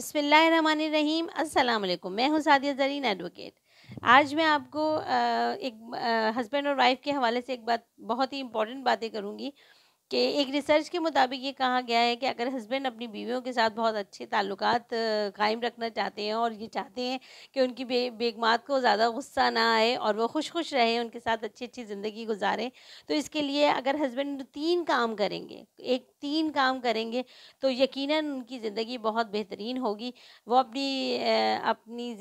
अस्सलाम वालेकुम मैं हूं सादिया जरीन एडवोकेट आज मैं आपको एक हस्बैंड और वाइफ के हवाले से एक बात बहुत ही इम्पोर्टेंट बातें करूंगी कि एक रिसर्च के मुताबिक ये कहा गया है कि अगर हस्बैंड अपनी बीवियों के साथ बहुत अच्छे ताल्लुक कायम रखना चाहते हैं और ये चाहते हैं कि उनकी बे बेगमात को ज़्यादा गुस्सा ना आए और वो खुश खुश रहें उनके साथ अच्छी अच्छी ज़िंदगी गुजारें तो इसके लिए अगर हस्बैंड तीन काम करेंगे एक तीन काम करेंगे तो यकीन उनकी ज़िंदगी बहुत बेहतरीन होगी वो अपनी अपनी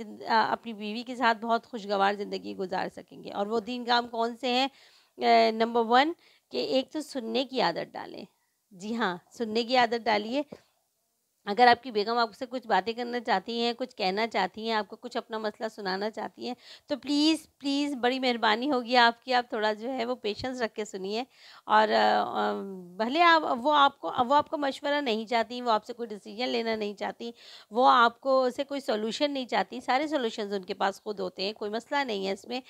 अपनी बीवी के साथ बहुत खुशगवार ज़िंदगी गुजार सकेंगे और वो तीन काम कौन से हैं नंबर वन कि एक तो सुनने की आदत डालें जी हाँ सुनने की आदत डालिए अगर आपकी बेगम आपसे कुछ बातें करना चाहती हैं कुछ कहना चाहती हैं आपको कुछ अपना मसला सुनाना चाहती हैं तो प्लीज़ प्लीज़ बड़ी मेहरबानी होगी आपकी आप थोड़ा जो है वो पेशेंस रख के सुनिए और भले आप वो आपको वो आपका मशवरा नहीं चाहती वो आपसे कोई डिसीजन लेना नहीं चाहती वो आपको से कोई सोल्यूशन नहीं चाहती सारे सोल्यूशन उनके पास खुद होते हैं कोई मसला नहीं है इसमें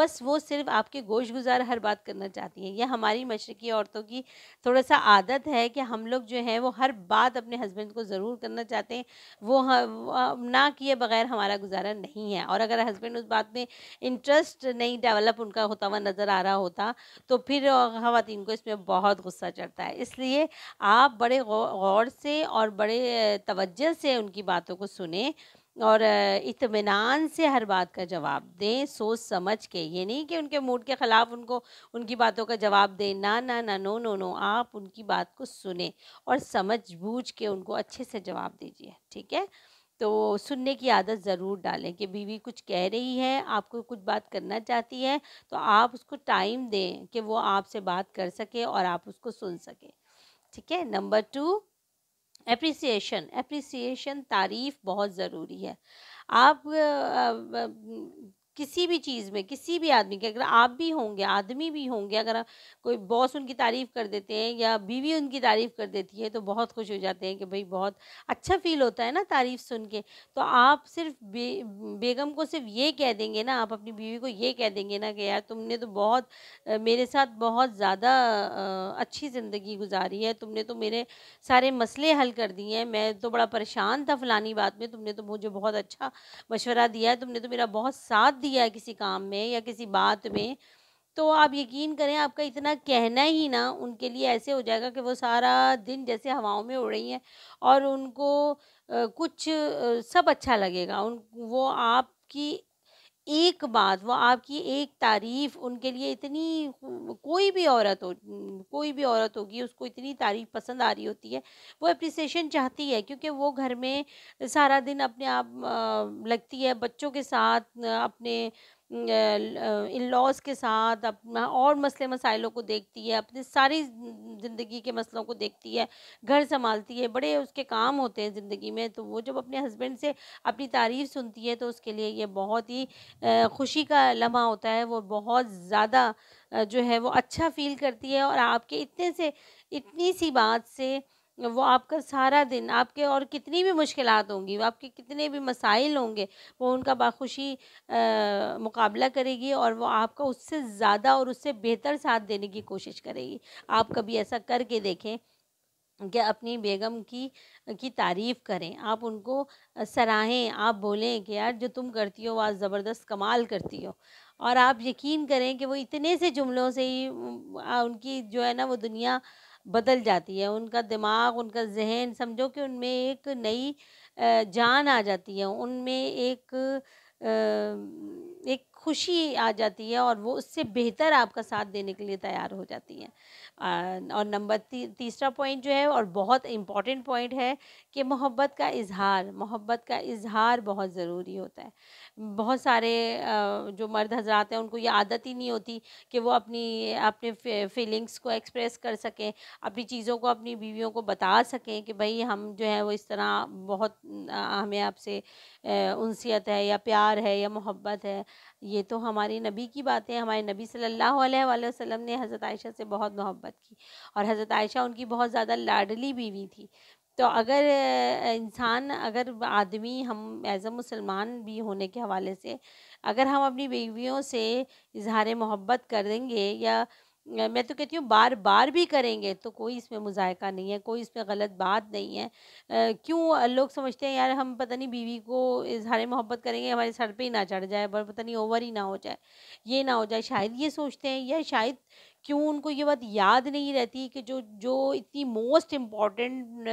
बस वो सिर्फ आपके गोश गुजार हर बात करना चाहती हैं यह हमारी मशरक़ी औरतों की थोड़ा सा आदत है कि हम लोग जो है वो हर बात अपने हस्बैंड को ज़रूर ज़रूर करना चाहते हैं वो हम ना किए बगैर हमारा गुजारा नहीं है और अगर हस्बैंड उस बात में इंटरेस्ट नहीं डेवलप उनका होता हुआ नज़र आ रहा होता तो फिर ख़वान को इसमें बहुत गुस्सा चढ़ता है इसलिए आप बड़े गौर से और बड़े तवज्जो से उनकी बातों को सुने और इतमान से हर बात का जवाब दें सोच समझ के ये नहीं कि उनके मूड के ख़िलाफ़ उनको उनकी बातों का जवाब दें ना ना ना नो नो नो आप उनकी बात को सुने और समझ बूझ के उनको अच्छे से जवाब दीजिए ठीक है तो सुनने की आदत ज़रूर डालें कि बीवी कुछ कह रही है आपको कुछ बात करना चाहती है तो आप उसको टाइम दें कि वो आपसे बात कर सके और आप उसको सुन सकें ठीक है नंबर टू अप्रिसिएशन अप्रिसिएशन तारीफ़ बहुत ज़रूरी है आप किसी भी चीज़ में किसी भी आदमी के अगर आप भी होंगे आदमी भी होंगे अगर कोई बॉस उनकी तारीफ़ कर देते हैं या बीवी उनकी तारीफ़ कर देती है तो बहुत खुश हो जाते हैं कि भाई बहुत अच्छा फील होता है ना तारीफ़ सुन के तो आप सिर्फ बे, बेगम को सिर्फ ये कह देंगे ना आप अपनी बीवी को ये कह देंगे ना कि यार तुमने तो बहुत मेरे साथ बहुत ज़्यादा अच्छी ज़िंदगी गुजारी है तुमने तो मेरे सारे मसले हल कर दिए हैं मैं तो बड़ा परेशान था फ़लानी बात में तुमने तो मुझे बहुत अच्छा मशवरा दिया है तुमने तो मेरा बहुत साथ दिया दिया है किसी काम में या किसी बात में तो आप यकीन करें आपका इतना कहना ही ना उनके लिए ऐसे हो जाएगा कि वो सारा दिन जैसे हवाओं में उड़ रही हैं और उनको कुछ सब अच्छा लगेगा उन वो आपकी एक बात वो आपकी एक तारीफ़ उनके लिए इतनी कोई भी औरत हो कोई भी औरत होगी उसको इतनी तारीफ़ पसंद आ रही होती है वो अप्रिसिएशन चाहती है क्योंकि वो घर में सारा दिन अपने आप लगती है बच्चों के साथ अपने इन लॉज के साथ अपना और मसले मसाइलों को देखती है अपनी सारी ज़िंदगी के मसलों को देखती है घर संभालती है बड़े उसके काम होते हैं ज़िंदगी में तो वो जब अपने हस्बैंड से अपनी तारीफ़ सुनती है तो उसके लिए ये बहुत ही खुशी का लम्हा होता है वो बहुत ज़्यादा जो है वो अच्छा फील करती है और आपके इतने से इतनी सी बात से वो आपका सारा दिन आपके और कितनी भी मुश्किल होंगी वो आपके कितने भी मसाइल होंगे वो उनका बाखुशी मुकाबला करेगी और वो आपका उससे ज़्यादा और उससे बेहतर साथ देने की कोशिश करेगी आप कभी ऐसा करके देखें कि अपनी बेगम की की तारीफ़ करें आप उनको सराहें आप बोलें कि यार जो तुम करती हो वह ज़बरदस्त कमाल करती हो और आप यकीन करें कि वो इतने से जुमलों से ही उनकी जो है ना वो दुनिया बदल जाती है उनका दिमाग उनका जहन समझो कि उनमें एक नई जान आ जाती है उनमें एक एक खुशी आ जाती है और वो उससे बेहतर आपका साथ देने के लिए तैयार हो जाती है और नंबर ती, तीसरा पॉइंट जो है और बहुत इम्पॉर्टेंट पॉइंट है कि मोहब्बत का इजहार मोहब्बत का इजहार बहुत ज़रूरी होता है बहुत सारे जो मर्द हजरात हैं उनको ये आदत ही नहीं होती कि वो अपनी अपने फीलिंग्स को एक्सप्रेस कर सकें अपनी चीज़ों को अपनी बीवियों को बता सकें कि भाई हम जो है वो इस तरह बहुत हमें आपसे उनसीत है या प्यार है या मोहब्बत है ये तो हमारे नबी की बातें हमारे नबी सल्लल्लाहु अलैहि वसल्लम ने हज़रत आयशा से बहुत मोहब्बत की और हज़रत आयशा उनकी बहुत ज़्यादा लाडली बीवी थी तो अगर इंसान अगर आदमी हम एज अ मुसलमान भी होने के हवाले से अगर हम अपनी बीवियों से इजहार मोहब्बत कर देंगे या मैं तो कहती हूँ बार बार भी करेंगे तो कोई इसमें मुजायका नहीं है कोई इसमें गलत बात नहीं है क्यों लोग समझते हैं यार हम पता नहीं बीवी को इजहार मोहब्बत करेंगे हमारे सर पे ही ना चढ़ जाए पर पता नहीं ओवर ही ना हो जाए ये ना हो जाए शायद ये सोचते हैं या शायद क्यों उनको ये बात याद नहीं रहती कि जो जो इतनी मोस्ट इम्पॉर्टेंट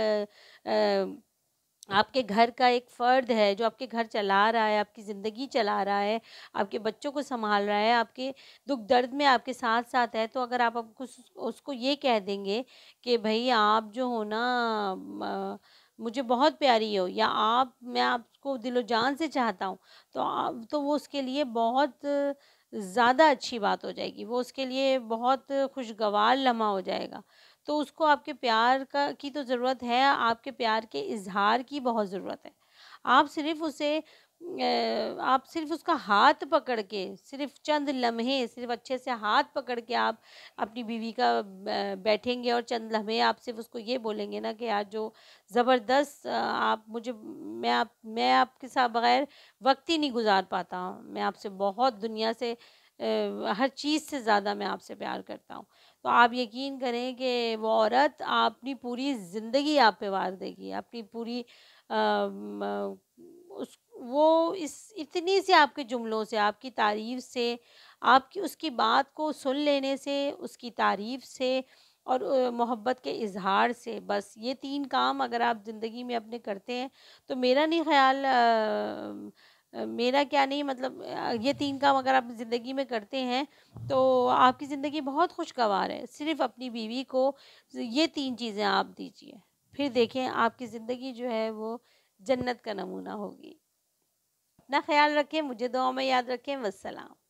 आपके घर का एक फ़र्द है जो आपके घर चला रहा है आपकी ज़िंदगी चला रहा है आपके बच्चों को संभाल रहा है आपके दुख दर्द में आपके साथ साथ है तो अगर आप आपको उसको ये कह देंगे कि भाई आप जो हो ना मुझे बहुत प्यारी हो या आप मैं आपको दिलो जान से चाहता हूँ तो आप तो वो उसके लिए बहुत ज़्यादा अच्छी बात हो जाएगी वो उसके लिए बहुत खुशगवार लम्हा हो जाएगा तो उसको आपके प्यार का की तो ज़रूरत है आपके प्यार के इजहार की बहुत ज़रूरत है आप सिर्फ उसे आप सिर्फ उसका हाथ पकड़ के सिर्फ चंद लम्हे सिर्फ अच्छे से हाथ पकड़ के आप अपनी बीवी का बैठेंगे और चंद लम्हे आप सिर्फ उसको ये बोलेंगे ना कि यार जो ज़बरदस्त आप मुझे मैं आप मैं आपके साथ बग़ैर वक्त ही नहीं गुजार पाता हूँ मैं आपसे बहुत दुनिया से हर चीज़ से ज़्यादा मैं आपसे प्यार करता हूँ तो आप यकीन करें कि वो औरत अपनी पूरी ज़िंदगी आप पे वार देगी अपनी पूरी आ, उस वो इस इतनी सी आपके जुमलों से आपकी तारीफ़ से आपकी उसकी बात को सुन लेने से उसकी तारीफ़ से और मोहब्बत के इजहार से बस ये तीन काम अगर आप ज़िंदगी में अपने करते हैं तो मेरा नहीं ख्याल आ, मेरा क्या नहीं मतलब ये तीन काम अगर आप ज़िंदगी में करते हैं तो आपकी ज़िंदगी बहुत खुशगवार है सिर्फ अपनी बीवी को ये तीन चीज़ें आप दीजिए फिर देखें आपकी ज़िंदगी जो है वो जन्नत का नमूना होगी अपना ख्याल रखें मुझे दुआ में याद रखें वसलाम